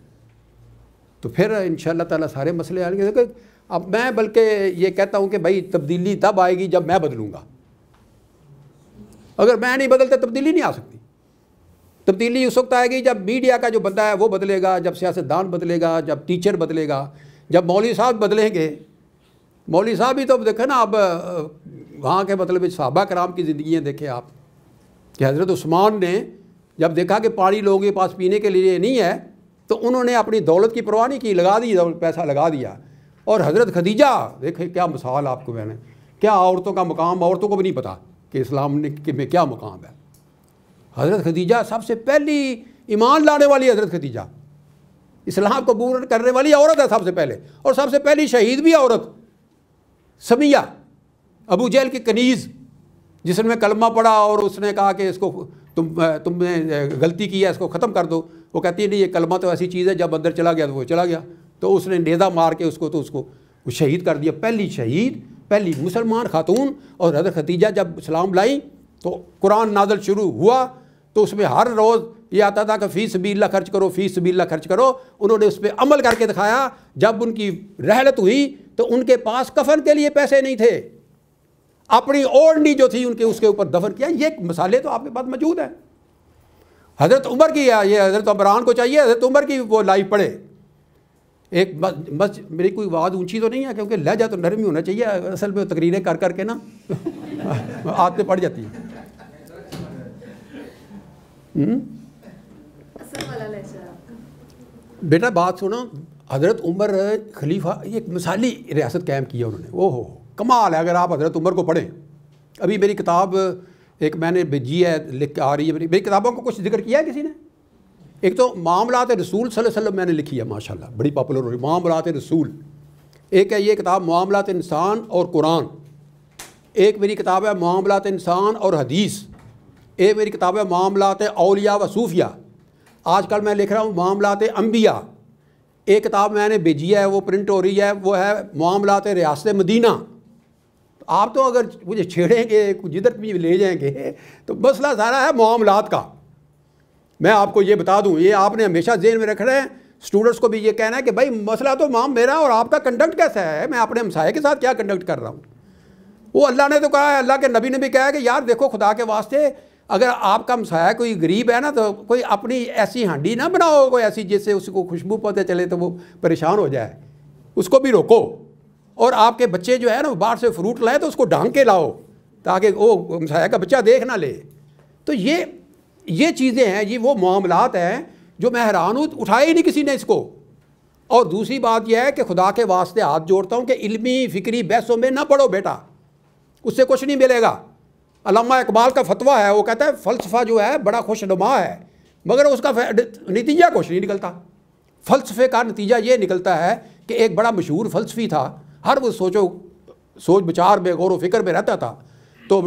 तो फिर इन ताला सारे मसले आएंगे देखो अब मैं बल्कि ये कहता हूँ कि भाई तब्दीली तब आएगी जब मैं बदलूँगा अगर मैं नहीं बदलता तब्दीली नहीं आ सकती तब्दीली उस वक्त आएगी जब मीडिया का जो बंदा है वो बदलेगा जब सियासतदान बदलेगा जब टीचर बदलेगा जब मौलवी साहब बदलेंगे मौली साहब ही तो देखे ना अब वहाँ के मतलब सहाबा कराम की ज़िंदगी देखे आप कि हज़रत उस्मान ने जब देखा कि पानी लोगों के पास पीने के लिए नहीं है तो उन्होंने अपनी दौलत की परवाह नहीं की लगा दी पैसा लगा दिया और हज़रत खदीजा देखे क्या मिसाल आपको मैंने क्या औरतों का मकाम औरतों को भी नहीं पता कि इस्लाम ने कि में क्या मुकाम है हज़रत खदीजा सबसे पहली ईमान लाने वाली हज़रत खदीजा इस्लाम कबूल करने वाली औरत है सबसे पहले और सबसे पहली शहीद भी औरत समिया अबू जैल के कनीज़ जिसने कलमा पढ़ा और उसने कहा कि इसको तुम तुमने गलती की है इसको ख़त्म कर दो वो कहती है नहीं ये कलमा तो ऐसी चीज़ है जब अंदर चला गया तो वो चला गया तो उसने नेदा मार के उसको तो उसको शहीद कर दिया पहली शहीद पहली मुसलमान खातून और हजर खतीजा जब इस्लाम लाई तो कुरान नाजल शुरू हुआ तो उसमें हर रोज़ ये आता था कि फ़ीस बीला खर्च करो फ़ीस बीला खर्च करो उन्होंने उस पर अमल करके दिखाया जब उनकी रहलत हुई तो उनके पास कफन के लिए पैसे नहीं थे अपनी ओल्डी जो थी उनके उसके ऊपर दफन किया ये मसाले तो आपके पास मौजूद हैं हज़रत उमर की ये हज़रत अबरान को चाहिए हज़रत उमर की वो लाइव पढ़े एक बस मेरी कोई आवाज़ ऊंची तो नहीं है क्योंकि लहजा तो नरमी होना चाहिए असल में तकरीरें कर करके ना [LAUGHS] आते पड़ जाती हम्म? है बेटा बात सुनो हज़रत उमर खलीफा ये एक मिसाली रियासत कायम की है उन्होंने वो हो कमाल है अगर आप हज़रत उमर को पढ़ें अभी मेरी किताब एक मैंने भेजी है लिख आ रही है मेरी मेरी किताबों को कुछ जिक्र किया है किसी ने एक तो मामलात रसूल वसल्लम मैंने लिखी है माशाल्लाह बड़ी पॉपुलर हो रही मामलात रसूल एक है ये किताब मामलात इंसान और कुरान एक मेरी किताब है मामलात इंसान और हदीस एक मेरी किताब है मामलात अलिया व सूफिया आजकल मैं लिख रहा हूँ मामलात अम्बिया एक किताब मैंने भेजी है वो प्रिंट हो रही है वो है मामलात रियासत मदीना आप तो अगर मुझे छेड़ेंगे जिधर भी ले जाएंगे तो मसला सारा है मामलात का मैं आपको ये बता दूँ ये आपने हमेशा जेन में रखना है स्टूडेंट्स को भी ये कहना है कि भाई मसला तो माम मेरा और आपका कंडक्ट कैसा है मैं अपने हमसाए के साथ क्या कंडक्ट कर रहा हूँ वो अल्लाह ने तो कहा है अल्लाह के नबी ने भी कहा है कि यार देखो खुदा के वास्ते अगर आपका मसाया कोई गरीब है ना तो कोई अपनी ऐसी हांडी ना बनाओ कोई ऐसी जिससे उसको खुशबू पता चले तो वो परेशान हो जाए उसको भी रोको और आपके बच्चे जो है ना बाहर से फ्रूट लाए तो उसको ढांग के लाओ ताकि वो मसाया का बच्चा देख ना ले तो ये ये चीज़ें हैं ये वो मामलात हैं जो मैं हैरान हूँ उठाए ही नहीं किसी ने इसको और दूसरी बात यह है कि खुदा के वास्ते हाथ जोड़ता हूँ कि इल्मी फ़िक्री बहसों में ना पढ़ो बेटा उससे कुछ नहीं मिलेगा अलामा इकबाल का फतवा है वो कहता है फ़लसफ़ा जो है बड़ा खुशनुमा है मगर उसका नतीजा कुछ नहीं निकलता फ़लसफ़े का नतीजा ये निकलता है कि एक बड़ा मशहूर फ़लसफ़ी था हर वो सोचो सोच विचार में गौर फिक्र में रहता था तो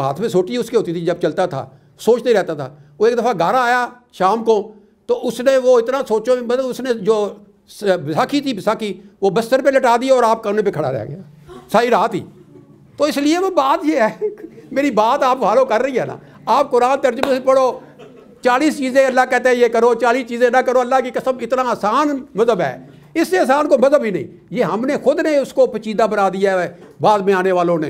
हाथ में सोटी उसकी होती थी जब चलता था सोचते रहता था वो एक दफ़ा गारा आया शाम को तो उसने वो इतना सोचो मतलब उसने जो विसाखी थी विसाखी वो बस्तर पे लटा दी और आप कमरे पे खड़ा रह गया सारी रात ही तो इसलिए वो बात ये है मेरी बात आप फॉलो कर रही है ना आप कुरान तर्जुमे से पढ़ो चालीस चीज़ें अल्लाह कहते हैं ये करो चालीस चीज़ें ना करो अल्लाह की कसम इतना आसान मजहब है इससे आसान को मजहब ही नहीं ये हमने खुद ने उसको पचीदा बना दिया है बाद में आने वालों ने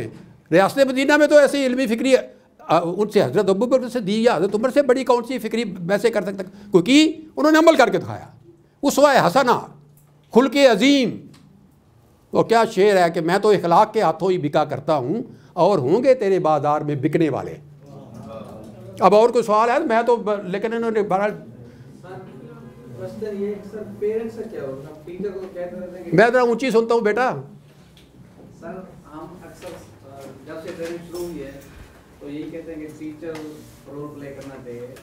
रियासत मदीना में तो ऐसी इलमी फिक्री उनसे हज़रत अबू बकर से दी या हज़रत उम्र से बड़ी कौन सी फिक्री वैसे कर सकता क्योंकि उन्होंने अमल करके दिखाया उस वाय हसना खुल के अजीम और क्या शेर है कि मैं तो इखलाक के हाथों ही बिका करता हूँ और होंगे तेरे बाजार में बिकने वाले अब और कोई सवाल है मैं तो लेकिन इन्होंने मैं जरा ऊंची सुनता हूँ बेटा सर हम अक्सर जब से ट्रेनिंग शुरू हुई है तो यही कहते हैं कि टीचर रोल प्ले करना चाहिए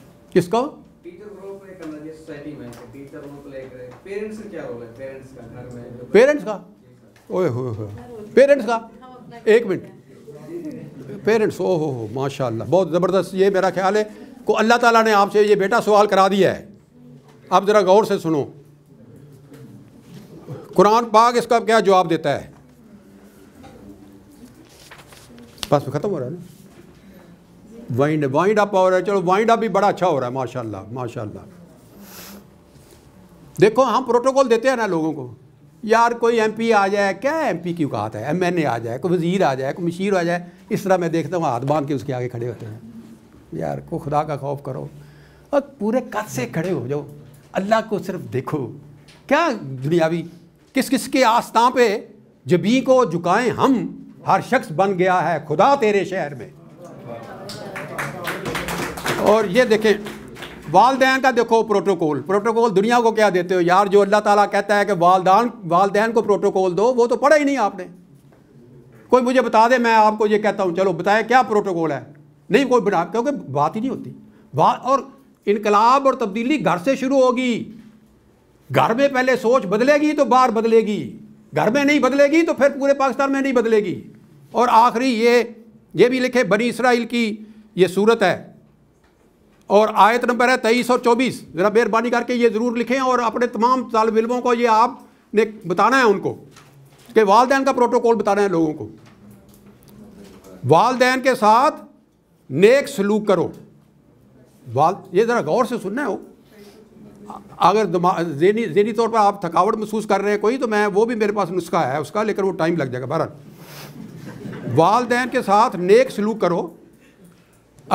टीचर रोल प्ले करना चाहिए सोसाइटी में टीचर रोल प्ले करे पेरेंट्स का क्या रोल है पेरेंट्स का घर में पेरेंट्स का ओए हो पेरेंट्स का हाँ, एक मिनट पेरेंट्स ओह हो माशा बहुत ज़बरदस्त ये मेरा ख्याल है को अल्लाह ताला ने आपसे ये बेटा सवाल करा दिया है आप ज़रा गौर से सुनो कुरान पाक इसका क्या जवाब देता है बस ख़त्म हो रहा है ना वाइंड वाइंड अप हो रहा है चलो वाइंड अप भी बड़ा अच्छा हो रहा है माशाल्लाह माशाल्लाह देखो हम प्रोटोकॉल देते हैं ना लोगों को यार कोई एमपी आ जाए क्या एमपी क्यों कहा था एमएनए आ जाए कोई वज़ीर आ जाए कोई मशीर आ जाए इस तरह मैं देखता हूँ हाथ बांध के उसके आगे खड़े होते हैं यार को खुदा का खौफ करो और पूरे कद से खड़े हो जाओ अल्लाह को सिर्फ देखो क्या दुनियावी किस किस के आस्था पे जबी को झुकाएं हम हर शख्स बन गया है खुदा तेरे शहर में और ये देखें वालदेन का देखो प्रोटोकॉल प्रोटोकॉल दुनिया को क्या देते हो यार जो अल्लाह ताला कहता है कि वालदान वालदेन को प्रोटोकॉल दो वो तो पढ़ा ही नहीं आपने कोई मुझे बता दे मैं आपको ये कहता हूँ चलो बताए क्या प्रोटोकॉल है नहीं कोई बना क्योंकि बात ही नहीं होती बात और इनकलाब और तब्दीली घर से शुरू होगी घर में पहले सोच बदलेगी तो बाहर बदलेगी घर में नहीं बदलेगी तो फिर पूरे पाकिस्तान में नहीं बदलेगी और आखिरी ये ये भी लिखे बनी इसराइल की ये सूरत है और आयत नंबर है तेईस और चौबीस ज़रा मेहरबानी करके ये ज़रूर लिखें और अपने तमाम तालब इलमों को ये आपने बताना है उनको कि वालदेन का प्रोटोकॉल बता रहे हैं लोगों को वालदेन के साथ नेक सलूक करो वाल ये ज़रा गौर से सुनना हो अगर जहनी जहनी तौर पर आप थकावट महसूस कर रहे हैं कोई तो मैं वो भी मेरे पास नुस्खा है उसका लेकिन वो टाइम लग जाएगा बहरहाल वालदेन के साथ नेक सलूक करो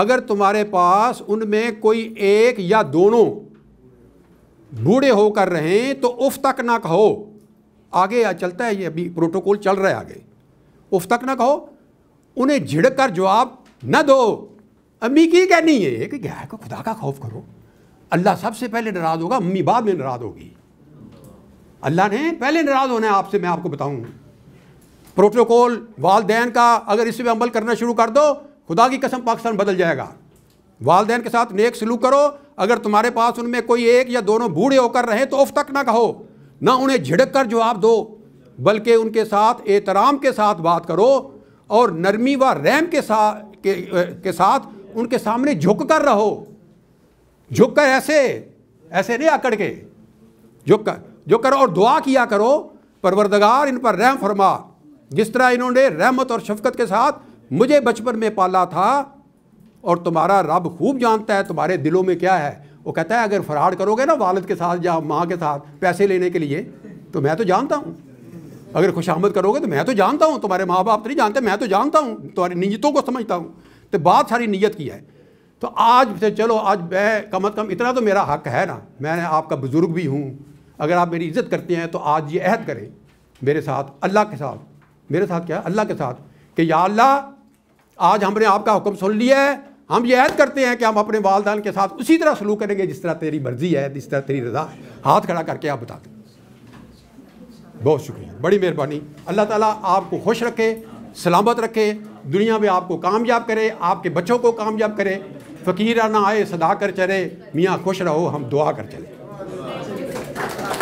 अगर तुम्हारे पास उनमें कोई एक या दोनों बूढ़े होकर रहें तो उफ तक ना कहो आगे या चलता है ये अभी प्रोटोकॉल चल रहा है आगे उफ तक ना कहो उन्हें झिड़क कर जवाब न दो अम्मी की कहनी है कि क्या है को खुदा का खौफ करो अल्लाह सबसे पहले नाराज़ होगा अम्मी बाद में नाराज़ होगी अल्लाह ने पहले नाराज़ होना है आपसे मैं आपको बताऊँ प्रोटोकॉल वालदेन का अगर इस पर अमल करना शुरू कर दो खुदा की कसम पाकिस्तान बदल जाएगा वालदेन के साथ नेक सलूक करो अगर तुम्हारे पास उनमें कोई एक या दोनों बूढ़े होकर रहे तो उफ तक ना कहो ना उन्हें झिड़क कर जवाब दो बल्कि उनके साथ एहतराम के साथ बात करो और नरमी व रैम के साथ के, के साथ उनके सामने झुक कर रहो झुक कर ऐसे ऐसे नहीं आकड़ के झुक कर झुक कर और दुआ किया करो परवरदगार इन पर रहम फरमा जिस तरह इन्होंने रहमत और शफकत के साथ मुझे बचपन में पाला था और तुम्हारा रब खूब जानता है तुम्हारे दिलों में क्या है वो कहता है अगर फ्रॉड करोगे ना वालद के साथ या माँ के साथ पैसे लेने के लिए तो मैं तो जानता हूँ अगर खुशामद करोगे तो मैं तो जानता हूँ तुम्हारे माँ बाप तो नहीं जानते मैं तो जानता हूँ तुम्हारी नीयतों को समझता हूँ तो बात सारी नीयत की है तो आज से चलो आज मैं कम अज़ कम इतना तो मेरा हक है ना मैं आपका बुज़ुर्ग भी हूँ अगर आप मेरी इज़्ज़त करते हैं तो आज ये अहद करें मेरे साथ अल्लाह के साथ मेरे साथ क्या अल्लाह के साथ कि या अल्लाह आज हमने आपका हुक्म सुन लिया है हम ये ऐद करते हैं कि हम अपने वालदान के साथ उसी तरह सलूक करेंगे जिस तरह तेरी मर्जी है जिस तरह तेरी रजा है हाथ खड़ा करके आप बता दें बहुत शुक्रिया बड़ी मेहरबानी अल्लाह ताला आपको खुश रखे सलामत रखे दुनिया में आपको कामयाब करे आपके बच्चों को कामयाब करे फ़कीर ना आए सदा कर चले मियाँ खुश रहो हम दुआ कर चले